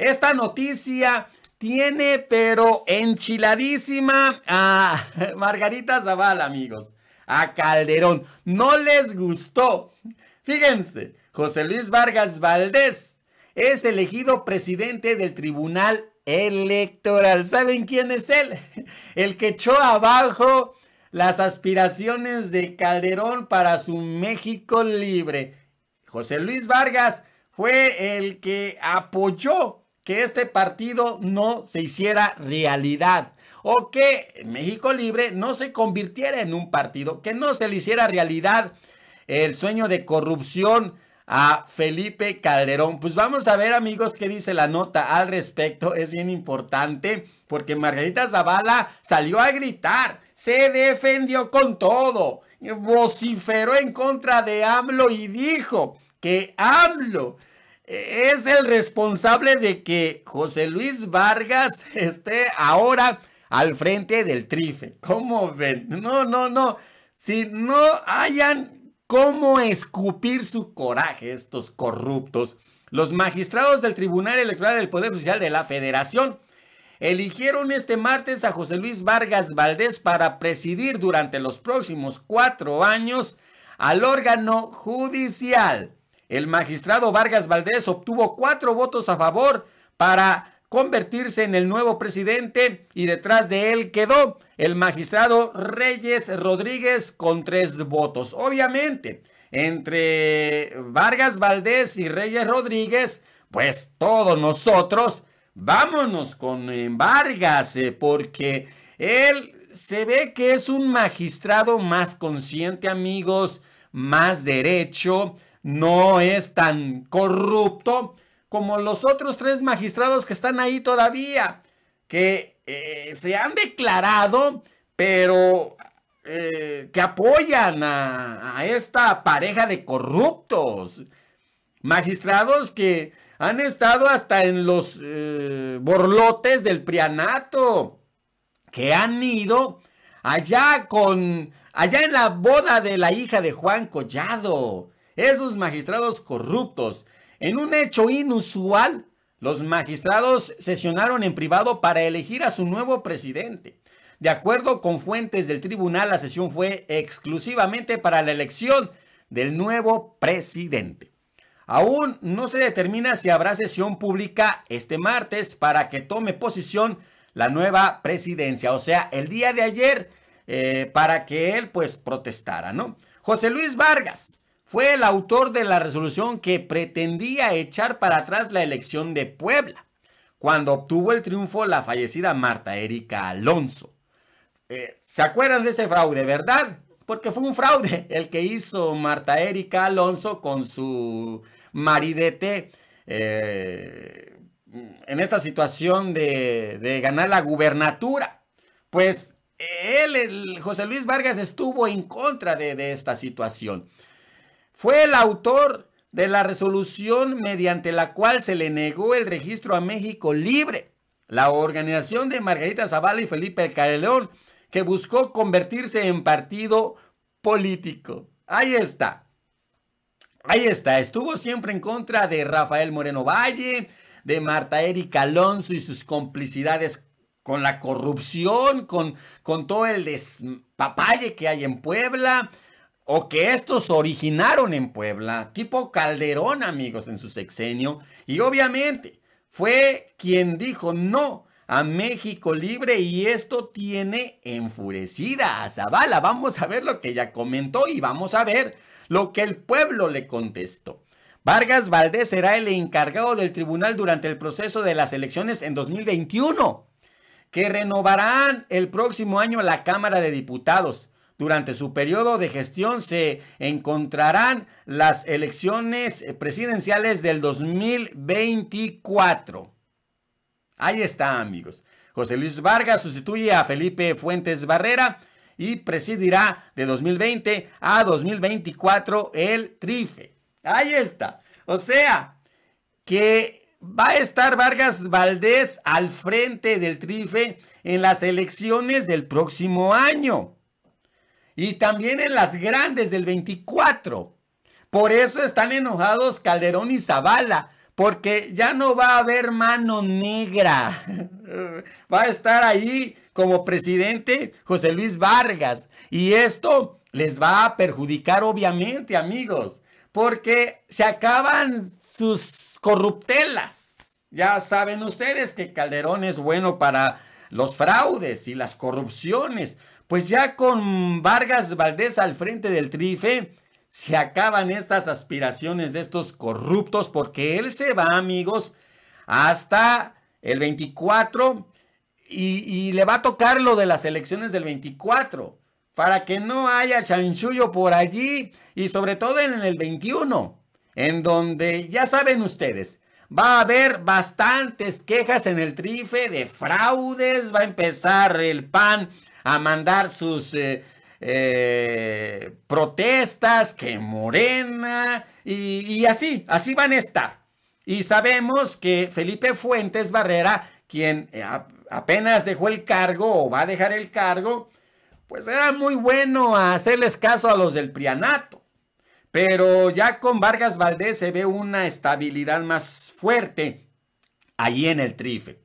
Esta noticia tiene, pero enchiladísima a Margarita Zaval, amigos. A Calderón. No les gustó. Fíjense, José Luis Vargas Valdés es elegido presidente del Tribunal Electoral. ¿Saben quién es él? El que echó abajo las aspiraciones de Calderón para su México libre. José Luis Vargas fue el que apoyó que este partido no se hiciera realidad o que México Libre no se convirtiera en un partido, que no se le hiciera realidad el sueño de corrupción a Felipe Calderón. Pues vamos a ver amigos qué dice la nota al respecto, es bien importante porque Margarita Zavala salió a gritar, se defendió con todo, vociferó en contra de AMLO y dijo que AMLO es el responsable de que José Luis Vargas esté ahora al frente del trife. ¿Cómo ven? No, no, no. Si no hayan cómo escupir su coraje estos corruptos, los magistrados del Tribunal Electoral del Poder Judicial de la Federación eligieron este martes a José Luis Vargas Valdés para presidir durante los próximos cuatro años al órgano judicial. El magistrado Vargas Valdés obtuvo cuatro votos a favor para convertirse en el nuevo presidente y detrás de él quedó el magistrado Reyes Rodríguez con tres votos. Obviamente, entre Vargas Valdés y Reyes Rodríguez, pues todos nosotros vámonos con eh, Vargas eh, porque él se ve que es un magistrado más consciente, amigos, más derecho, no es tan corrupto como los otros tres magistrados que están ahí todavía, que eh, se han declarado, pero eh, que apoyan a, esta pareja de corruptos. Magistrados que han estado hasta en los eh, borlotes del prianato, que han ido allá con, allá en la boda de la hija de Juan Collado, esos magistrados corruptos. En un hecho inusual, los magistrados sesionaron en privado para elegir a su nuevo presidente. De acuerdo con fuentes del tribunal, la sesión fue exclusivamente para la elección del nuevo presidente. Aún no se determina si habrá sesión pública este martes para que tome posición la nueva presidencia, o sea, el día de ayer, eh, para que él pues protestara, ¿no? José Luis Vargas, fue el autor de la resolución que pretendía echar para atrás la elección de Puebla, cuando obtuvo el triunfo la fallecida Marta Erika Alonso. Eh, ¿Se acuerdan de ese fraude, verdad? Porque fue un fraude el que hizo Marta Erika Alonso con su maridete eh, en esta situación de, ganar la gubernatura. Pues eh, él, José Luis Vargas, estuvo en contra de, de, esta situación fue el autor de la resolución mediante la cual se le negó el registro a México Libre, la organización de Margarita Zavala y Felipe Careleón, que buscó convertirse en partido político. Ahí está. Ahí está. Estuvo siempre en contra de Rafael Moreno Valle, de Marta Erika Alonso y sus complicidades con la corrupción, con, con todo el despapalle que hay en Puebla, o que estos originaron en Puebla, tipo Calderón, amigos, en su sexenio, y obviamente fue quien dijo no a México libre y esto tiene enfurecida a Zavala. Vamos a ver lo que ella comentó y vamos a ver lo que el pueblo le contestó. Vargas Valdés será el encargado del tribunal durante el proceso de las elecciones en 2021, que renovarán el próximo año la Cámara de Diputados. Durante su periodo de gestión se encontrarán las elecciones eh, presidenciales del 2024. Ahí está, amigos. José Luis Vargas sustituye a Felipe Fuentes Barrera y presidirá de 2020 a 2024 el Trife. Ahí está. O sea, que va a estar Vargas Valdés al frente del Trife en las elecciones del próximo año y también en las grandes del 24. Por eso están enojados Calderón y Zavala, porque ya no va a haber mano negra. va a estar ahí como presidente José Luis Vargas. Y esto les va a perjudicar obviamente, amigos, porque se acaban sus corruptelas. Ya saben ustedes que Calderón es bueno para los fraudes y las corrupciones. Pues ya con Vargas Valdés al frente del Trife, se acaban estas aspiraciones de estos corruptos porque él se va, amigos, hasta el 24 y, le va a tocar lo de las elecciones del 24 para que no haya chanchullo por allí y sobre todo en el 21, en donde ya saben ustedes, va a haber bastantes quejas en el trife de fraudes, va a empezar el PAN a mandar sus eh, eh, protestas, que Morena, y, así, así van a estar. Y sabemos que Felipe Fuentes Barrera, quien apenas dejó el cargo o va a dejar el cargo, pues era muy bueno a hacerles caso a los del Prianato. Pero ya con Vargas Valdés se ve una estabilidad más fuerte ahí en el trife.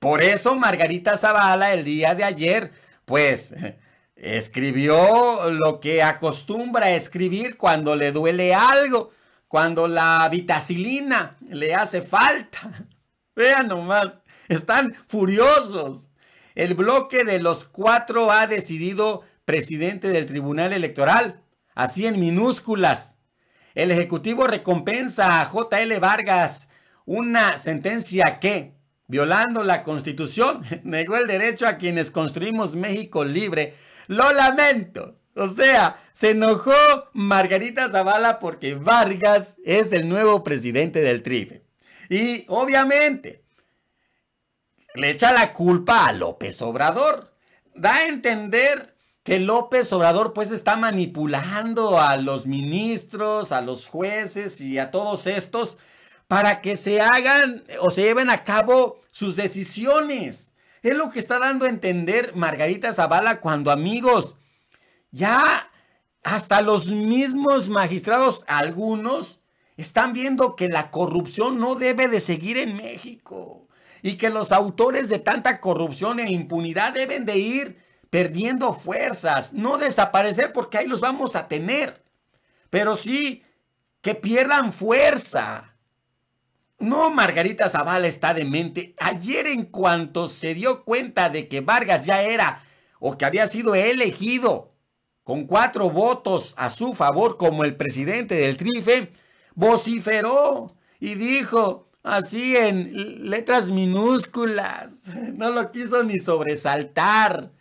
Por eso Margarita Zavala el día de ayer pues escribió lo que acostumbra escribir cuando le duele algo, cuando la vitacilina le hace falta. Vean nomás, están furiosos. El bloque de los cuatro ha decidido presidente del Tribunal Electoral, así en minúsculas. El Ejecutivo recompensa a JL Vargas una sentencia que, violando la constitución, negó el derecho a quienes construimos México libre. Lo lamento. O sea, se enojó Margarita Zavala porque Vargas es el nuevo presidente del Trife. Y obviamente le echa la culpa a López Obrador. Da a entender que López Obrador pues está manipulando a los ministros, a los jueces y a todos estos para que se hagan eh, o se lleven a cabo sus decisiones. Es lo que está dando a entender Margarita Zavala cuando amigos, ya hasta los mismos magistrados, algunos, están viendo que la corrupción no debe de seguir en México y que los autores de tanta corrupción e impunidad deben de ir perdiendo fuerzas, no desaparecer porque ahí los vamos a tener, pero sí que pierdan fuerza no, Margarita Zavala está de mente. Ayer en cuanto se dio cuenta de que Vargas ya era o que había sido elegido con cuatro votos a su favor como el presidente del Trife, vociferó y dijo así en letras minúsculas, no lo quiso ni sobresaltar,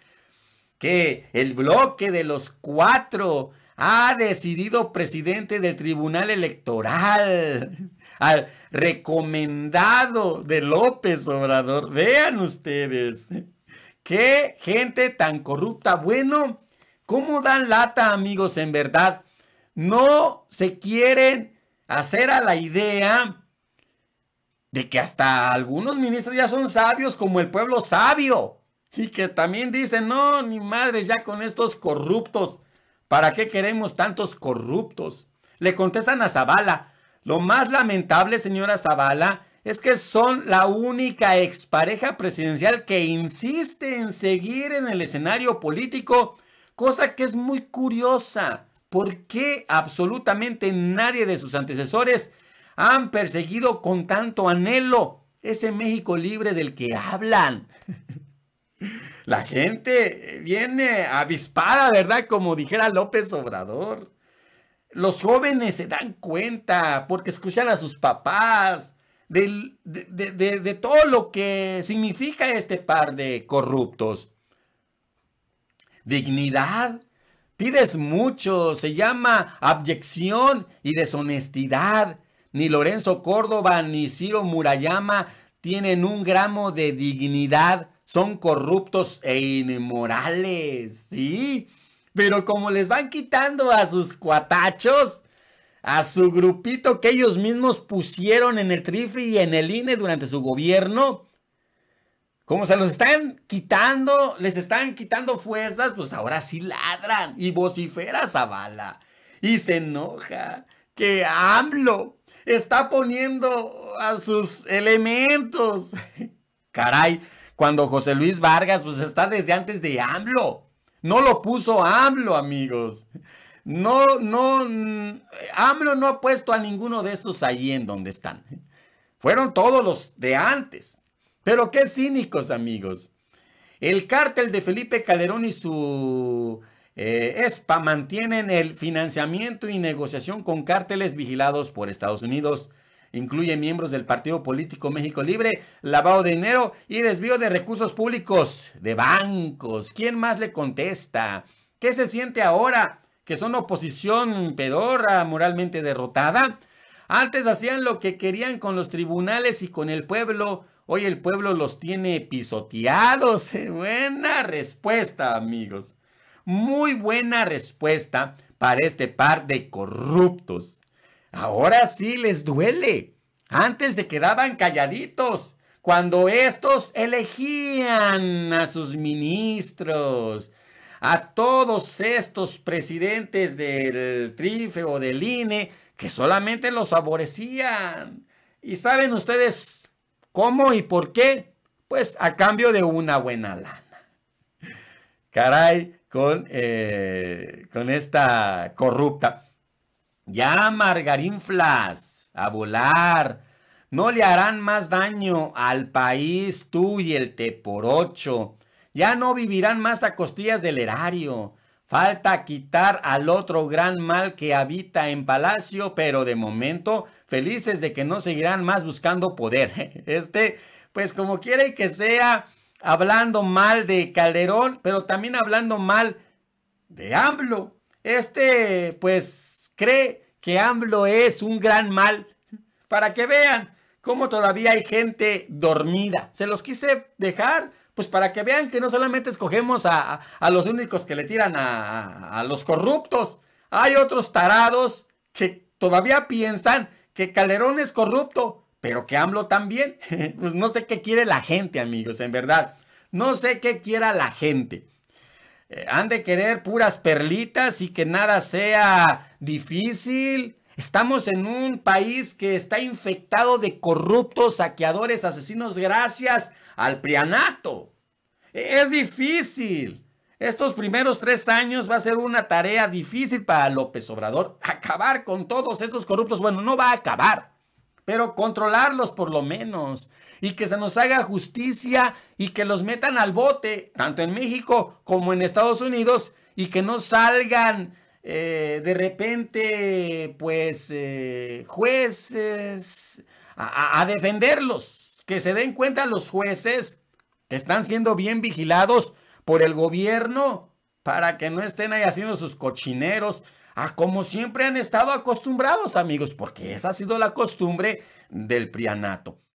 que el bloque de los cuatro ha decidido presidente del Tribunal Electoral. recomendado de López Obrador. Vean ustedes, qué gente tan corrupta. Bueno, ¿cómo dan lata, amigos? En verdad, no se quieren hacer a la idea de que hasta algunos ministros ya son sabios como el pueblo sabio. Y que también dicen, no, ni madre, ya con estos corruptos. ¿Para qué queremos tantos corruptos? Le contestan a Zavala, lo más lamentable, señora Zavala, es que son la única expareja presidencial que insiste en seguir en el escenario político, cosa que es muy curiosa. ¿Por qué absolutamente nadie de sus antecesores han perseguido con tanto anhelo ese México libre del que hablan? La gente viene avispada, ¿verdad? Como dijera López Obrador. Los jóvenes se dan cuenta porque escuchan a sus papás de, todo lo que significa este par de corruptos. Dignidad, pides mucho, se llama abyección y deshonestidad. Ni Lorenzo Córdoba ni Ciro Murayama tienen un gramo de dignidad, son corruptos e inmorales, ¿sí? Pero como les van quitando a sus cuatachos, a su grupito que ellos mismos pusieron en el Trifi y en el INE durante su gobierno, como se los están quitando, les están quitando fuerzas, pues ahora sí ladran y vocifera Zavala. Y se enoja que AMLO está poniendo a sus elementos. Caray, cuando José Luis Vargas, pues está desde antes de AMLO. No lo puso AMLO, amigos. No, no, mm, AMLO no ha puesto a ninguno de estos allí en donde están. Fueron todos los de antes. Pero qué cínicos, amigos. El cártel de Felipe Calderón y su eh, ESPA mantienen el financiamiento y negociación con cárteles vigilados por Estados Unidos. Incluye miembros del Partido Político México Libre, lavado de dinero y desvío de recursos públicos, de bancos. ¿Quién más le contesta? ¿Qué se siente ahora? ¿Que son oposición pedorra, moralmente derrotada? Antes hacían lo que querían con los tribunales y con el pueblo. Hoy el pueblo los tiene pisoteados. Buena respuesta, amigos. Muy buena respuesta para este par de corruptos. Ahora sí les duele. Antes se quedaban calladitos cuando estos elegían a sus ministros, a todos estos presidentes del TRIFE o del INE que solamente los favorecían. ¿Y saben ustedes cómo y por qué? Pues a cambio de una buena lana. Caray, con, eh, con esta corrupta. Ya, margarinflas, a volar. No le harán más daño al país tú y el por ocho. Ya no vivirán más a costillas del erario. Falta quitar al otro gran mal que habita en palacio, pero de momento felices de que no seguirán más buscando poder. Este, pues como quiere que sea, hablando mal de Calderón, pero también hablando mal de AMLO. Este, pues cree que AMLO es un gran mal. Para que vean cómo todavía hay gente dormida. Se los quise dejar, pues para que vean que no solamente escogemos a, los únicos que le tiran a, a los corruptos. Hay otros tarados que todavía piensan que Calderón es corrupto, pero que AMLO también. pues no sé qué quiere la gente, amigos, en verdad. No sé qué quiera la gente. Eh, han de querer puras perlitas y que nada sea difícil. Estamos en un país que está infectado de corruptos, saqueadores, asesinos, gracias al prianato. E, es difícil. Estos primeros tres años va a ser una tarea difícil para López Obrador acabar con todos estos corruptos. Bueno, no va a acabar, pero controlarlos por lo menos y que se nos haga justicia y que los metan al bote, tanto en México como en Estados Unidos, y que no salgan eh, de repente, pues, eh, jueces a, a, defenderlos, que se den cuenta los jueces que están siendo bien vigilados por el gobierno para que no estén ahí haciendo sus cochineros Ah, como siempre han estado acostumbrados, amigos, porque esa ha sido la costumbre del prianato.